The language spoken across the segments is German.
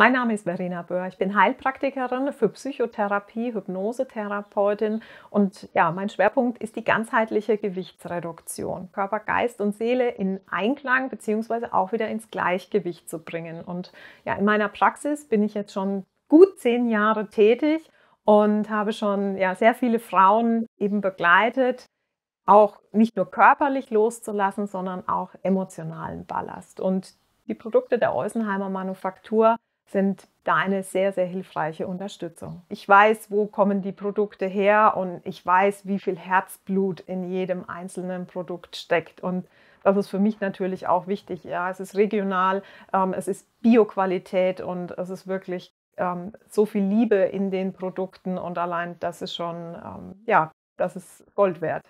Mein Name ist Verena Böhr. Ich bin Heilpraktikerin für Psychotherapie, Hypnosetherapeutin und ja, mein Schwerpunkt ist die ganzheitliche Gewichtsreduktion. Körper, Geist und Seele in Einklang bzw. auch wieder ins Gleichgewicht zu bringen. Und ja, in meiner Praxis bin ich jetzt schon gut zehn Jahre tätig und habe schon ja, sehr viele Frauen eben begleitet, auch nicht nur körperlich loszulassen, sondern auch emotionalen Ballast. Und die Produkte der Eusenheimer Manufaktur sind da eine sehr, sehr hilfreiche Unterstützung. Ich weiß, wo kommen die Produkte her und ich weiß, wie viel Herzblut in jedem einzelnen Produkt steckt. Und das ist für mich natürlich auch wichtig. Ja, es ist regional, ähm, es ist Bioqualität und es ist wirklich ähm, so viel Liebe in den Produkten und allein das ist schon, ähm, ja, das ist Gold wert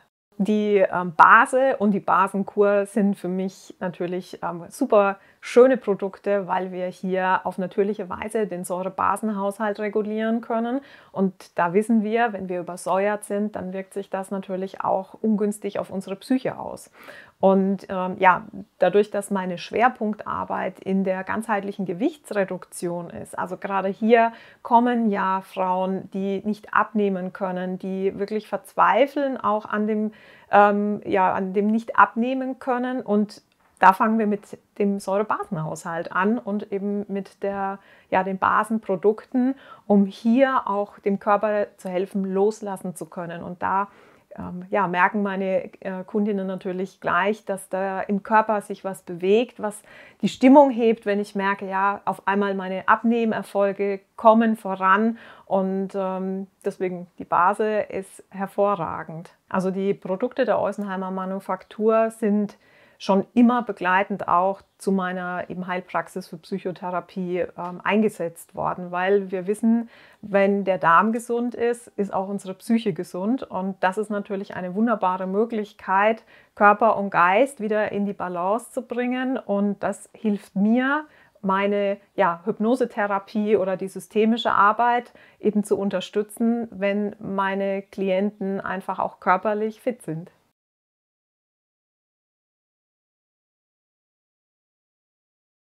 die ähm, Base und die Basenkur sind für mich natürlich ähm, super schöne Produkte, weil wir hier auf natürliche Weise den Säurebasenhaushalt regulieren können. Und da wissen wir, wenn wir übersäuert sind, dann wirkt sich das natürlich auch ungünstig auf unsere Psyche aus. Und ähm, ja, dadurch, dass meine Schwerpunktarbeit in der ganzheitlichen Gewichtsreduktion ist, also gerade hier kommen ja Frauen, die nicht abnehmen können, die wirklich verzweifeln auch an dem, ähm, ja, an dem nicht abnehmen können. Und da fangen wir mit dem Säurebasenhaushalt an und eben mit der, ja, den Basenprodukten, um hier auch dem Körper zu helfen, loslassen zu können. Und da ähm, ja, merken meine äh, Kundinnen natürlich gleich, dass da im Körper sich was bewegt, was die Stimmung hebt, wenn ich merke, ja, auf einmal meine Abnehmerfolge kommen voran und ähm, deswegen die Base ist hervorragend. Also die Produkte der Eusenheimer Manufaktur sind schon immer begleitend auch zu meiner eben Heilpraxis für Psychotherapie ähm, eingesetzt worden, weil wir wissen, wenn der Darm gesund ist, ist auch unsere Psyche gesund und das ist natürlich eine wunderbare Möglichkeit, Körper und Geist wieder in die Balance zu bringen und das hilft mir, meine ja, Hypnosetherapie oder die systemische Arbeit eben zu unterstützen, wenn meine Klienten einfach auch körperlich fit sind.